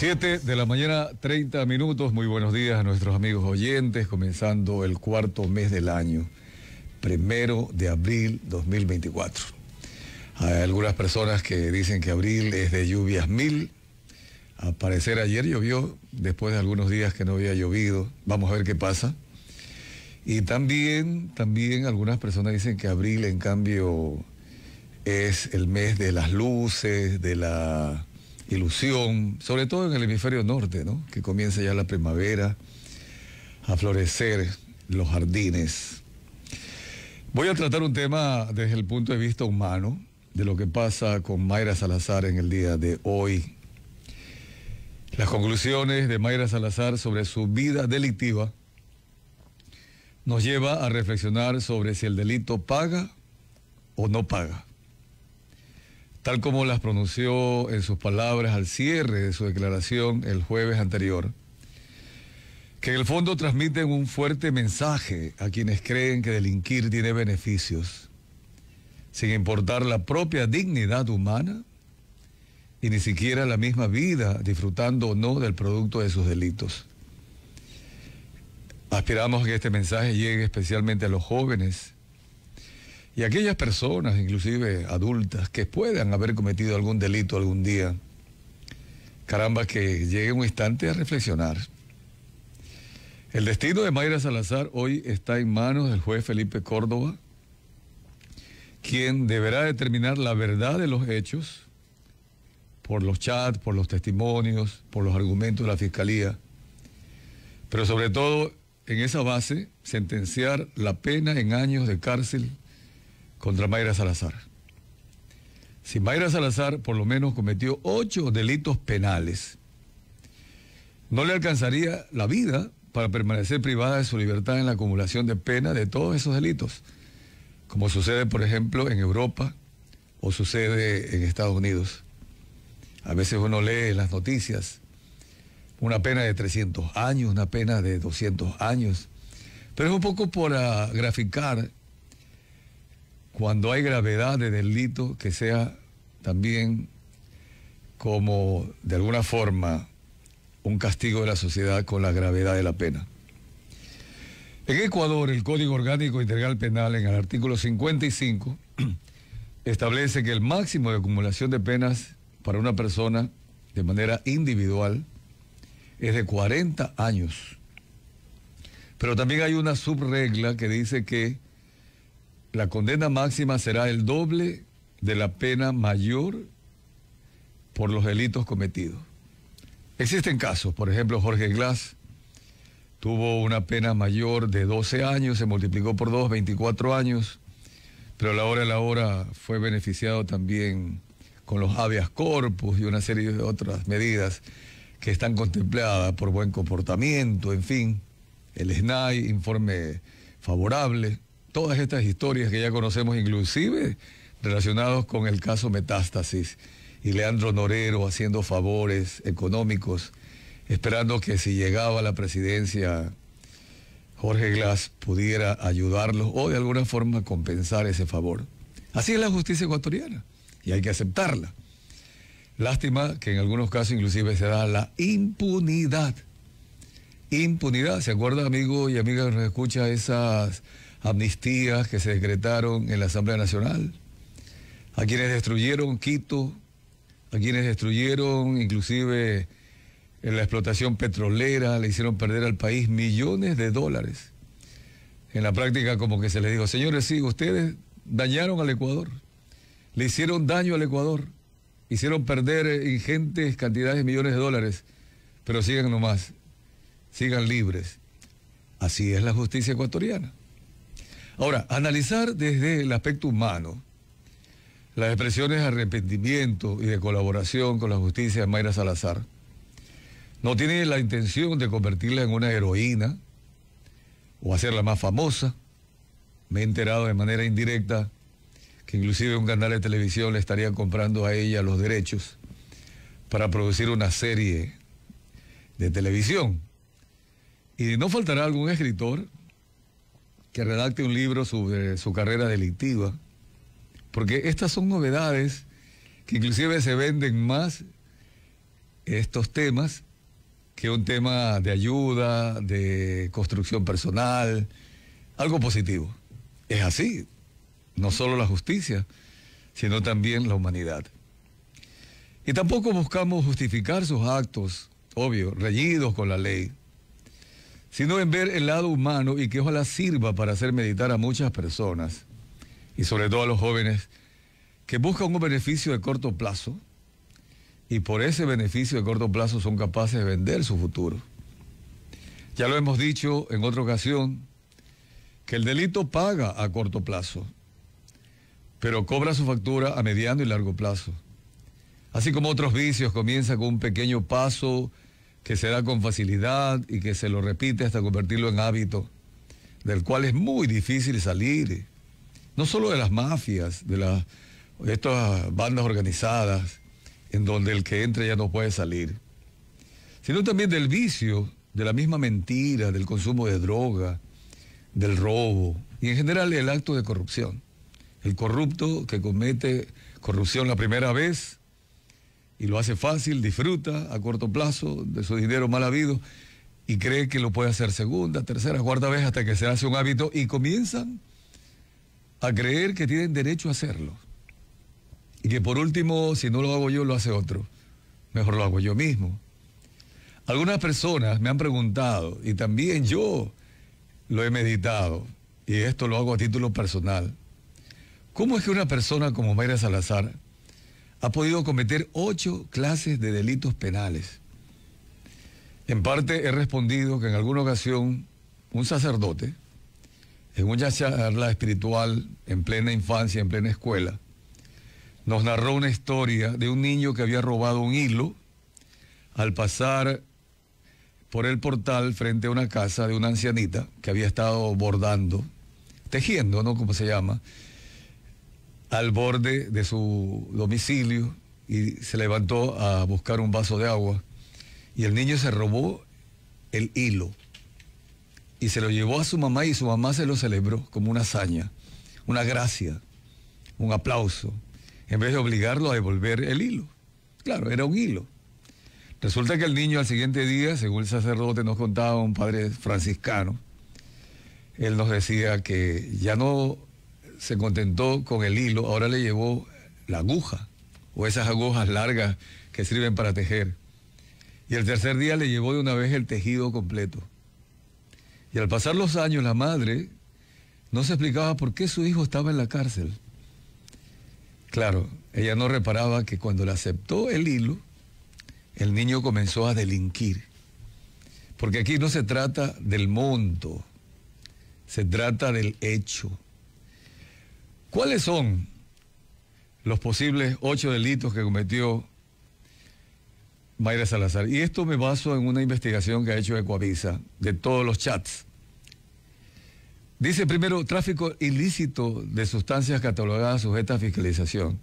7 de la mañana, 30 minutos. Muy buenos días a nuestros amigos oyentes, comenzando el cuarto mes del año, primero de abril 2024. Hay algunas personas que dicen que abril es de lluvias mil. a parecer ayer llovió, después de algunos días que no había llovido. Vamos a ver qué pasa. Y también, también algunas personas dicen que abril, en cambio, es el mes de las luces, de la ilusión, sobre todo en el hemisferio norte, ¿no? que comienza ya la primavera a florecer los jardines. Voy a tratar un tema desde el punto de vista humano, de lo que pasa con Mayra Salazar en el día de hoy. Las conclusiones de Mayra Salazar sobre su vida delictiva nos lleva a reflexionar sobre si el delito paga o no paga tal como las pronunció en sus palabras al cierre de su declaración el jueves anterior, que en el fondo transmiten un fuerte mensaje a quienes creen que delinquir tiene beneficios, sin importar la propia dignidad humana y ni siquiera la misma vida, disfrutando o no del producto de sus delitos. Aspiramos a que este mensaje llegue especialmente a los jóvenes, y aquellas personas, inclusive adultas, que puedan haber cometido algún delito algún día, caramba, que llegue un instante a reflexionar. El destino de Mayra Salazar hoy está en manos del juez Felipe Córdoba, quien deberá determinar la verdad de los hechos por los chats, por los testimonios, por los argumentos de la fiscalía, pero sobre todo en esa base sentenciar la pena en años de cárcel contra Mayra Salazar. Si Mayra Salazar por lo menos cometió ocho delitos penales, no le alcanzaría la vida para permanecer privada de su libertad en la acumulación de pena de todos esos delitos, como sucede por ejemplo en Europa o sucede en Estados Unidos. A veces uno lee en las noticias una pena de 300 años, una pena de 200 años, pero es un poco por graficar cuando hay gravedad de delito que sea también como de alguna forma un castigo de la sociedad con la gravedad de la pena. En Ecuador, el Código Orgánico Integral Penal, en el artículo 55, establece que el máximo de acumulación de penas para una persona de manera individual es de 40 años. Pero también hay una subregla que dice que la condena máxima será el doble de la pena mayor por los delitos cometidos. Existen casos, por ejemplo, Jorge Glass tuvo una pena mayor de 12 años, se multiplicó por 2, 24 años, pero a la hora de la hora fue beneficiado también con los habeas corpus y una serie de otras medidas que están contempladas por buen comportamiento, en fin, el SNAI, informe favorable todas estas historias que ya conocemos, inclusive relacionados con el caso Metástasis y Leandro Norero haciendo favores económicos, esperando que si llegaba la presidencia Jorge Glass pudiera ayudarlos o de alguna forma compensar ese favor. Así es la justicia ecuatoriana y hay que aceptarla. Lástima que en algunos casos inclusive se da la impunidad. Impunidad, ¿se acuerda amigos y amigas que nos escucha esas amnistías que se decretaron en la Asamblea Nacional, a quienes destruyeron Quito, a quienes destruyeron inclusive en eh, la explotación petrolera, le hicieron perder al país millones de dólares. En la práctica como que se les dijo, señores, sí, ustedes dañaron al Ecuador, le hicieron daño al Ecuador, hicieron perder eh, ingentes cantidades de millones de dólares, pero sigan nomás, sigan libres. Así es la justicia ecuatoriana. Ahora, analizar desde el aspecto humano las expresiones de arrepentimiento y de colaboración con la justicia de Mayra Salazar no tiene la intención de convertirla en una heroína o hacerla más famosa. Me he enterado de manera indirecta que inclusive un canal de televisión le estaría comprando a ella los derechos para producir una serie de televisión. Y no faltará algún escritor que redacte un libro sobre su carrera delictiva, porque estas son novedades que inclusive se venden más estos temas que un tema de ayuda, de construcción personal, algo positivo. Es así, no solo la justicia, sino también la humanidad. Y tampoco buscamos justificar sus actos, obvio, reñidos con la ley, sino en ver el lado humano y que ojalá sirva para hacer meditar a muchas personas, y sobre todo a los jóvenes, que buscan un beneficio de corto plazo y por ese beneficio de corto plazo son capaces de vender su futuro. Ya lo hemos dicho en otra ocasión, que el delito paga a corto plazo, pero cobra su factura a mediano y largo plazo. Así como otros vicios comienzan con un pequeño paso, que se da con facilidad y que se lo repite hasta convertirlo en hábito, del cual es muy difícil salir, no solo de las mafias, de, las, estas bandas organizadas, en donde el que entra ya no puede salir, sino también del vicio, de la misma mentira, del consumo de droga, del robo y en general el acto de corrupción. El corrupto que comete corrupción la primera vez y lo hace fácil, disfruta a corto plazo de su dinero mal habido y cree que lo puede hacer segunda, tercera, cuarta vez hasta que se hace un hábito y comienzan a creer que tienen derecho a hacerlo. Y que por último, si no lo hago yo, lo hace otro. Mejor lo hago yo mismo. Algunas personas me han preguntado, y también yo lo he meditado, y esto lo hago a título personal. ¿Cómo es que una persona como Mayra Salazar, ha podido cometer ocho clases de delitos penales. En parte he respondido que en alguna ocasión un sacerdote, en una charla espiritual en plena infancia, en plena escuela, nos narró una historia de un niño que había robado un hilo al pasar por el portal frente a una casa de una ancianita que había estado bordando, tejiendo, ¿no? Como se llama, al borde de su domicilio y se levantó a buscar un vaso de agua y el niño se robó el hilo y se lo llevó a su mamá y su mamá se lo celebró como una hazaña, una gracia, un aplauso, en vez de obligarlo a devolver el hilo. Claro, era un hilo. Resulta que el niño al siguiente día, según el sacerdote nos contaba un padre franciscano, él nos decía que ya no se contentó con el hilo, ahora le llevó la aguja o esas agujas largas que sirven para tejer. Y el tercer día le llevó de una vez el tejido completo. Y al pasar los años, la madre no se explicaba por qué su hijo estaba en la cárcel. Claro, ella no reparaba que cuando le aceptó el hilo, el niño comenzó a delinquir. Porque aquí no se trata del monto, se trata del hecho. ¿Cuáles son los posibles ocho delitos que cometió Mayra Salazar? Y esto me baso en una investigación que ha hecho Ecuavisa de todos los chats. Dice primero, tráfico ilícito de sustancias catalogadas sujetas a fiscalización.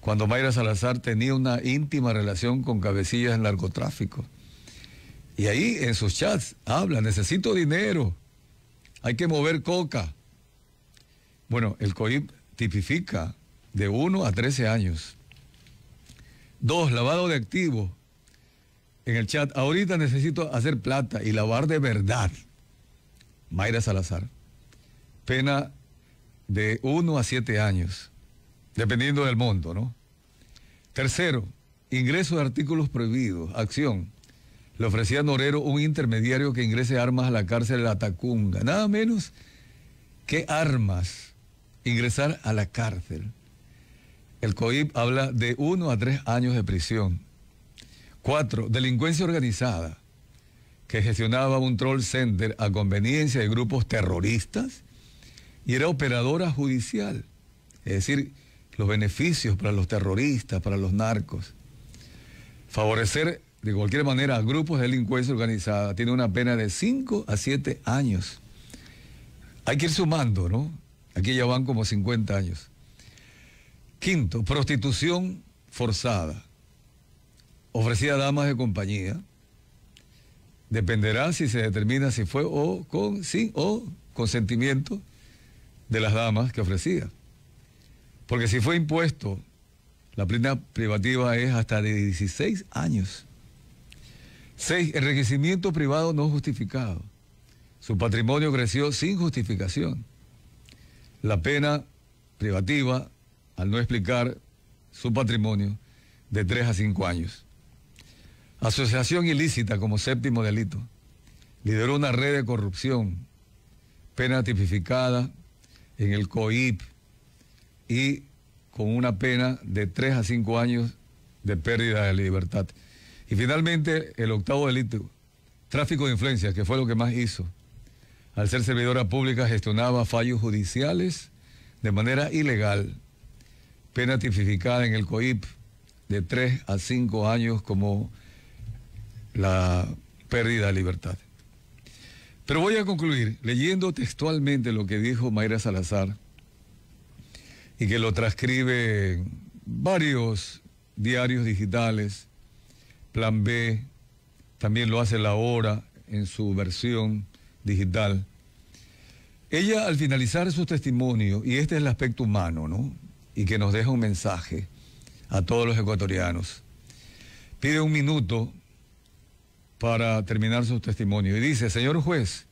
Cuando Mayra Salazar tenía una íntima relación con cabecillas en narcotráfico. Y ahí en sus chats habla, necesito dinero, hay que mover coca, bueno, el COIP tipifica de 1 a 13 años. Dos, lavado de activos. En el chat, ahorita necesito hacer plata y lavar de verdad. Mayra Salazar. Pena de 1 a 7 años, dependiendo del monto, ¿no? Tercero, ingreso de artículos prohibidos. Acción. Le ofrecía Norero un intermediario que ingrese armas a la cárcel de la Tacunga. Nada menos que armas ingresar a la cárcel. El COIP habla de uno a tres años de prisión. Cuatro, delincuencia organizada, que gestionaba un troll center a conveniencia de grupos terroristas y era operadora judicial, es decir, los beneficios para los terroristas, para los narcos. Favorecer de cualquier manera a grupos de delincuencia organizada tiene una pena de cinco a siete años. Hay que ir sumando, ¿no? Aquí ya van como 50 años. Quinto, prostitución forzada. Ofrecida a damas de compañía. Dependerá si se determina si fue o con, sí, o consentimiento de las damas que ofrecía. Porque si fue impuesto, la pena privativa es hasta de 16 años. Seis, Enriquecimiento privado no justificado. Su patrimonio creció sin justificación la pena privativa al no explicar su patrimonio de 3 a 5 años. Asociación ilícita como séptimo delito. Lideró una red de corrupción, pena tipificada en el COIP y con una pena de 3 a 5 años de pérdida de libertad. Y finalmente el octavo delito, tráfico de influencias, que fue lo que más hizo al ser servidora pública gestionaba fallos judiciales de manera ilegal, pena tipificada en el COIP de 3 a 5 años como la pérdida de libertad. Pero voy a concluir leyendo textualmente lo que dijo Mayra Salazar y que lo transcribe varios diarios digitales, Plan B, también lo hace La Hora en su versión digital. Ella al finalizar su testimonio, y este es el aspecto humano, ¿no? Y que nos deja un mensaje a todos los ecuatorianos, pide un minuto para terminar su testimonio y dice, señor juez,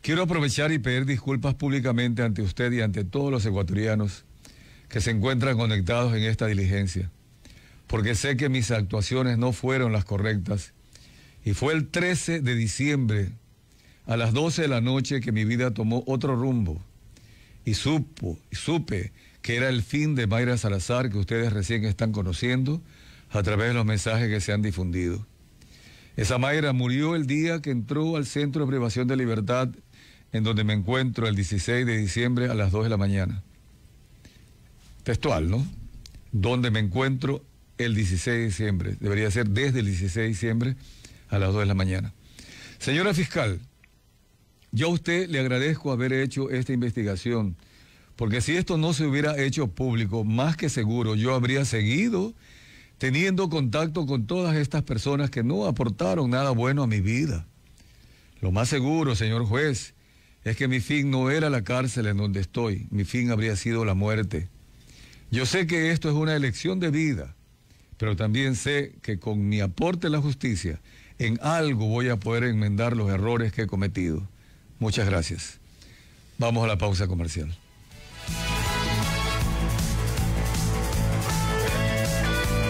quiero aprovechar y pedir disculpas públicamente ante usted y ante todos los ecuatorianos que se encuentran conectados en esta diligencia, porque sé que mis actuaciones no fueron las correctas y fue el 13 de diciembre a las 12 de la noche que mi vida tomó otro rumbo y supo, y supe que era el fin de Mayra Salazar que ustedes recién están conociendo a través de los mensajes que se han difundido. Esa Mayra murió el día que entró al Centro de Privación de Libertad en donde me encuentro el 16 de diciembre a las 2 de la mañana. Textual, ¿no? Donde me encuentro el 16 de diciembre. Debería ser desde el 16 de diciembre a las 2 de la mañana. Señora fiscal, yo a usted le agradezco haber hecho esta investigación, porque si esto no se hubiera hecho público, más que seguro yo habría seguido teniendo contacto con todas estas personas que no aportaron nada bueno a mi vida. Lo más seguro, señor juez, es que mi fin no era la cárcel en donde estoy, mi fin habría sido la muerte. Yo sé que esto es una elección de vida, pero también sé que con mi aporte a la justicia, en algo voy a poder enmendar los errores que he cometido. Muchas gracias. Vamos a la pausa comercial.